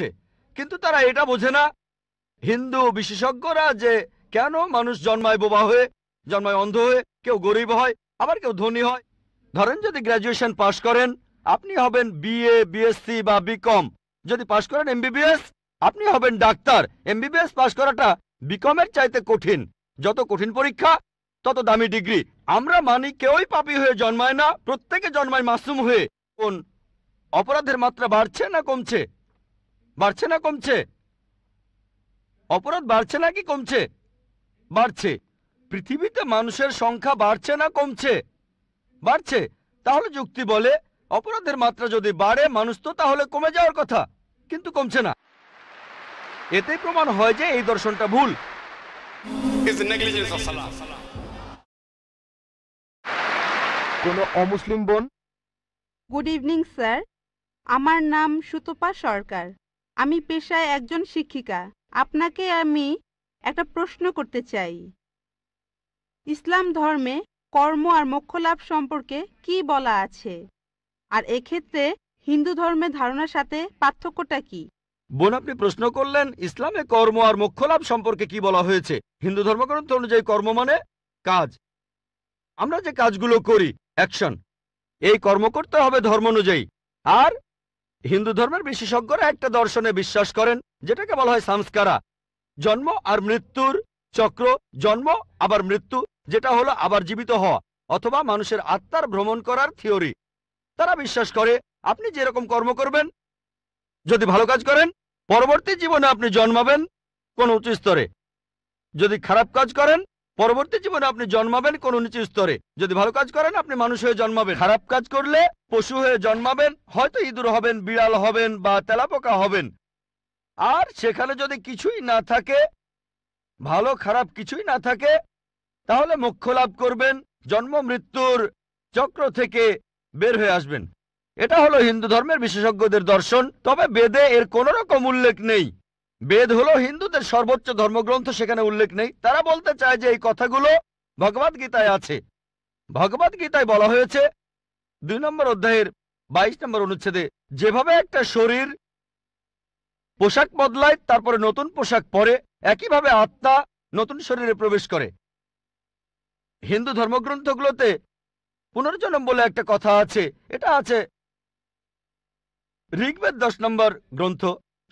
করছে কিন্তু তারা এটা বোঝে না হিন্দু বিশেষজ্ঞরা যে কেন মানুষ জন্মায় বোবা হয়ে জন্মায় অন্ধ হয়ে কেউ গরিব হয় আবার কেউ ধনী হয় ধরেন যদি গ্রাজুয়েশন পাশ করেন আপনি হবেন বিএ বিএসসি বা বিকম যদি পাশ করেন এমবিবিএস আপনি হবেন ডাক্তার এমবিবিএস পাশ করাটা বিকমের চাইতে কঠিন যত কঠিন পরীক্ষা তত দামি ডিগ্রি আমরা মানি কেউই পাপি হয়ে জন্মায় না প্রত্যেকে জন্মায় মাসুম হয়ে কোন অপরাধের মাত্রা বাড়ছে না কমছে বাড়ছে না কমছে অপরাধ বাড়ছে না কি কমছে বাড়ছে পৃথিবীতে মানুষের সংখ্যা বাড়ছে না কমছে বাড়ছে তাহলে যুক্তি বলে অপরাধের মাত্রা যদি বাড়ে মানুষ তো তাহলে কমে যাওয়ার কথা কিন্তু কমছে না এতে প্রমাণ হয় যে এই দর্শনটা ভুল কোন অমুসলিম বোন গুড ইভিনিং স্যার আমার নাম সুতপা সরকার আমি পেশায় একজন শিক্ষিকা আপনাকে আমি একটা প্রশ্ন করতে চাই ইসলাম ধর্মে কর্ম আর মোক্ষ লাভ সম্পর্কে কি বলা আছে আর এক্ষেত্রে হিন্দু ধর্মের ধারণার সাথে পার্থক্যটা কি বোন আপনি প্রশ্ন করলেন ইসলামে কর্ম আর মোক্ষ লাভ সম্পর্কে কি বলা হয়েছে হিন্দু ধর্মগ্রন্থ অনুযায়ী কর্ম মানে কাজ আমরা যে কাজগুলো করি অ্যাকশন এই কর্ম করতে হবে ধর্ম অনুযায়ী আর হিন্দু ধর্মের বিশেষজ্ঞরা একটা দর্শনে বিশ্বাস করেন যেটাকে বলা হয় সংস্কারা জন্ম আর মৃত্যুর চক্র জন্ম আবার মৃত্যু যেটা হলো আবার জীবিত হওয়া অথবা মানুষের আত্মার ভ্রমণ করার থিওরি তারা বিশ্বাস করে আপনি যেরকম কর্ম করবেন যদি ভালো কাজ করেন পরবর্তী জীবনে আপনি জন্মাবেন কোন উঁচু স্তরে যদি খারাপ কাজ করেন পরবর্তী জীবনে আপনি জন্মাবেন কোন নিচু স্তরে যদি ভালো কাজ করেন আপনি মানুষ হয়ে জন্মাবেন খারাপ কাজ করলে পশু হয়ে জন্মাবেন হয়তো ইঁদুর হবেন বিড়াল হবেন বা তেলাপোকা হবেন আর সেখানে যদি কিছুই না থাকে ভালো খারাপ কিছুই না থাকে তাহলে মোক্ষ লাভ করবেন জন্ম মৃত্যুর চক্র থেকে বের হয়ে আসবেন এটা হলো হিন্দু ধর্মের বিশেষজ্ঞদের দর্শন তবে বেদে এর কোন রকম উল্লেখ নেই বেদ হলো হিন্দুদের সর্বোচ্চ ধর্মগ্রন্থ সেখানে উল্লেখ নেই তারা বলতে চায় যে এই কথাগুলো ভগবদ্গীতায় আছে ভগবদ্গীতায় বলা হয়েছে দুই নম্বর অধ্যায়ের বাইশ নম্বর অনুচ্ছেদে যেভাবে একটা শরীর পোশাক বদলায় তারপরে নতুন পোশাক পরে একইভাবে আত্মা নতুন শরীরে প্রবেশ করে হিন্দু ধর্মগ্রন্থগুলোতে পুনর্জন্ম বলে একটা কথা আছে এটা আছে ঋগ্বেদ দশ নম্বর গ্রন্থ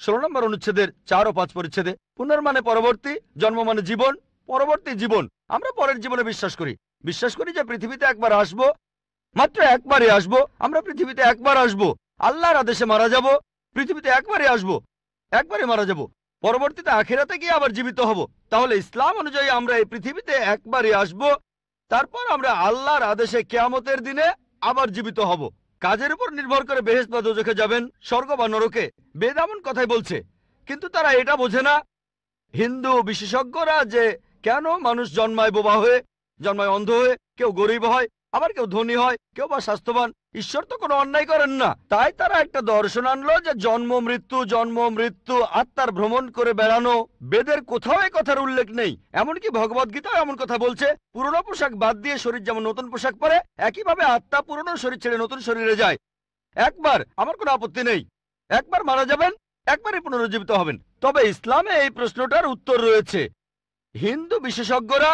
ষোলো নম্বর অনুচ্ছেদের চার ও পাঁচ পরিচ্ছেদে পুনর্মানে পরবর্তী জন্ম মানে জীবন পরবর্তী জীবন আমরা পরের জীবনে বিশ্বাস করি বিশ্বাস করি যে পৃথিবীতে একবার আসব মাত্র একবারে আসব আমরা পৃথিবীতে একবার আসব আল্লাহর আদেশে মারা যাব পৃথিবীতে একবারে আসব একবারে মারা যাব পরবর্তীতে আখেরাতে গিয়ে আবার জীবিত হব তাহলে ইসলাম অনুযায়ী আমরা এই পৃথিবীতে একবারে আসব তারপর আমরা আল্লাহর আদেশে কেয়ামতের দিনে আবার জীবিত হব কাজের উপর নির্ভর করে বেহেস বা দোজখে যাবেন স্বর্গ বা নরকে বেদামন কথাই বলছে কিন্তু তারা এটা বোঝে না হিন্দু বিশেষজ্ঞরা যে কেন মানুষ জন্মায় বোবা হয়ে জন্মায় অন্ধ হয়ে কেউ গরিব হয় আবার কেউ ধনী হয় কেউ বা স্বাস্থ্যবান ঈশ্বর তো কোনো অন্যায় করেন না তাই তারা একটা দর্শন আনলো যে জন্ম মৃত্যু জন্ম মৃত্যু আত্মার ভ্রমণ করে বেড়ানো বেদের কোথাও এ কথার উল্লেখ নেই এমনকি ভগবদ গীতা এমন কথা বলছে পুরনো পোশাক বাদ দিয়ে শরীর যেমন নতুন পোশাক পরে একইভাবে আত্মা পুরনো শরীর ছেড়ে নতুন শরীরে যায় একবার আমার কোনো আপত্তি নেই একবার মারা যাবেন একবারই পুনরুজ্জীবিত হবেন তবে ইসলামে এই প্রশ্নটার উত্তর রয়েছে হিন্দু বিশেষজ্ঞরা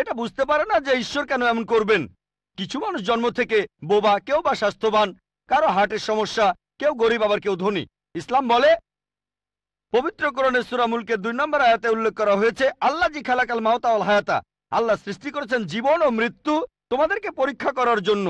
এটা বুঝতে পারে না যে ঈশ্বর কেন এমন করবেন কিছু মানুষ জন্ম থেকে বোবা কেউ বা স্বাস্থ্যবান কারো হার্টের সমস্যা কেউ গরিব আবার কেউ ধনী ইসলাম বলে পবিত্রকরণের সুরামুলকে দুই নম্বর আয়াতে উল্লেখ করা হয়েছে আল্লাহ জি খালাকাল মাহতা আল হায়াতা আল্লাহ সৃষ্টি করেছেন জীবন ও মৃত্যু তোমাদেরকে পরীক্ষা করার জন্য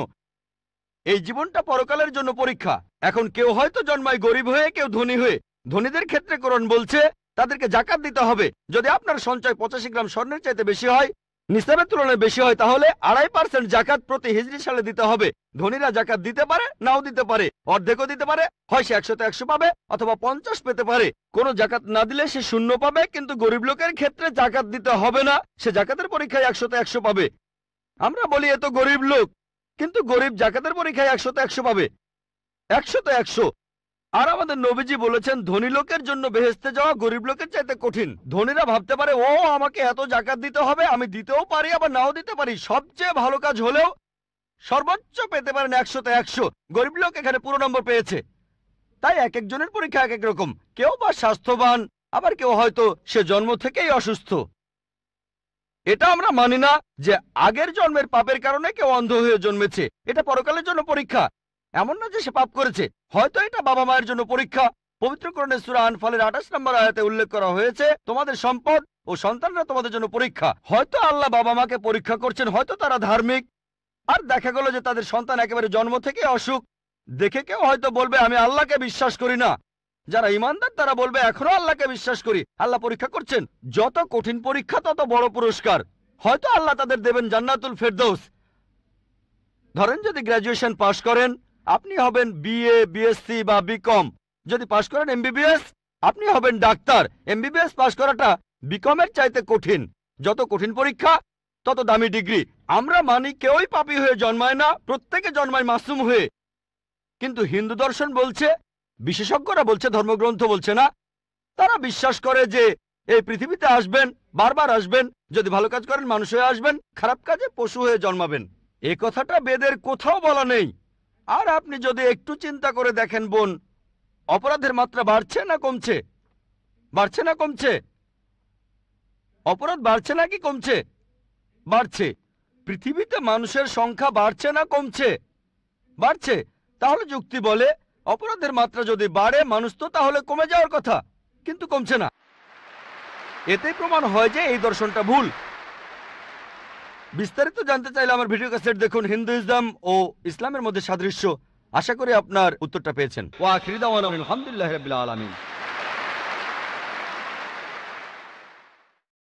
এই জীবনটা পরকালের জন্য পরীক্ষা এখন কেউ হয়তো জন্মায় গরিব হয়ে কেউ ধনী হয়ে ধনীদের ক্ষেত্রে করণ বলছে তাদেরকে জাকাত দিতে হবে যদি আপনার সঞ্চয় পঁচাশি গ্রাম স্বর্ণের চাইতে বেশি হয় নিসাবের তুলনায় বেশি হয় তাহলে আড়াই পার্সেন্ট জাকাত প্রতি হিজড়ি সালে দিতে হবে ধনীরা জাকাত দিতে পারে নাও দিতে পারে অর্ধেকও দিতে পারে হয় সে একশো একশো পাবে অথবা পঞ্চাশ পেতে পারে কোন জাকাত না দিলে সে শূন্য পাবে কিন্তু গরিব লোকের ক্ষেত্রে জাকাত দিতে হবে না সে জাকাতের পরীক্ষায় একশোতে একশো পাবে আমরা বলি এত গরিব লোক কিন্তু গরিব জাকাতের পরীক্ষায় একশোতে একশো পাবে একশোতে একশো আর আমাদের নবীজি বলেছেন ধনী লোকের জন্য বেহেস্তে যাওয়া গরিব লোকের চাইতে কঠিন ধনীরা ভাবতে পারে ও আমাকে এত জাকাত দিতে হবে আমি দিতেও পারি আবার নাও দিতে পারি সবচেয়ে ভালো কাজ হলেও সর্বোচ্চ পেতে পারেন একশোতে একশো গরিব লোক এখানে পুরো নম্বর পেয়েছে তাই এক একজনের পরীক্ষা এক এক রকম কেউ বা স্বাস্থ্যবান আবার কেউ হয়তো সে জন্ম থেকেই অসুস্থ এটা আমরা মানি না যে আগের জন্মের পাপের কারণে কেউ অন্ধ হয়ে জন্মেছে এটা পরকালের জন্য পরীক্ষা এমন না যে সে পাপ করেছে হয়তো এটা বাবা মায়ের জন্য পরীক্ষা পবিত্রকরণের সুরা আনফালের আঠাশ নম্বর আয়াতে উল্লেখ করা হয়েছে তোমাদের সম্পদ ও সন্তানরা তোমাদের জন্য পরীক্ষা হয়তো আল্লাহ বাবা মাকে পরীক্ষা করছেন হয়তো তারা ধার্মিক আর দেখা গেল যে তাদের সন্তান একেবারে জন্ম থেকে অসুখ দেখে কেউ হয়তো বলবে আমি আল্লাহকে বিশ্বাস করি না যারা ইমানদার তারা বলবে এখনো আল্লাহকে বিশ্বাস করি আল্লাহ পরীক্ষা করছেন যত কঠিন পরীক্ষা তত বড় পুরস্কার হয়তো আল্লাহ তাদের দেবেন জান্নাতুল ফেরদৌস ধরেন যদি গ্র্যাজুয়েশন পাশ করেন আপনি হবেন বিএ বিএসসি বা বিকম যদি পাশ করেন এমবিবিএস আপনি হবেন ডাক্তার এমবিবিএস পাশ করাটা বিকমের চাইতে কঠিন যত কঠিন পরীক্ষা তত দামি ডিগ্রি আমরা মানি কেউই পাপি হয়ে জন্মায় না প্রত্যেকে জন্মায় মাসুম হয়ে কিন্তু হিন্দু দর্শন বলছে বিশেষজ্ঞরা বলছে ধর্মগ্রন্থ বলছে না তারা বিশ্বাস করে যে এই পৃথিবীতে আসবেন বারবার আসবেন যদি ভালো কাজ করেন মানুষ হয়ে আসবেন খারাপ কাজে পশু হয়ে জন্মাবেন এ কথাটা বেদের কোথাও বলা নেই আর আপনি যদি একটু চিন্তা করে দেখেন বোন অপরাধের মাত্রা বাড়ছে না কমছে বাড়ছে না কমছে অপরাধ বাড়ছে নাকি কমছে বাড়ছে পৃথিবীতে মানুষের সংখ্যা বাড়ছে না কমছে বাড়ছে তাহলে যুক্তি বলে অপরাধের মাত্রা যদি বাড়ে মানুষ তো তাহলে কমে যাওয়ার কথা কিন্তু কমছে না এতে প্রমাণ হয় যে এই দর্শনটা ভুল বিস্তারিত জানতে চাইলে আমার ভিডিও ক্যাসেট দেখুন হিন্দুইজম ও ইসলামের মধ্যে সাদৃশ্য আশা করি আপনার উত্তরটা পেয়েছেন ওয়া আখিরি দাওয়ানা আলহামদুলিল্লাহ রাব্বিল আলামিন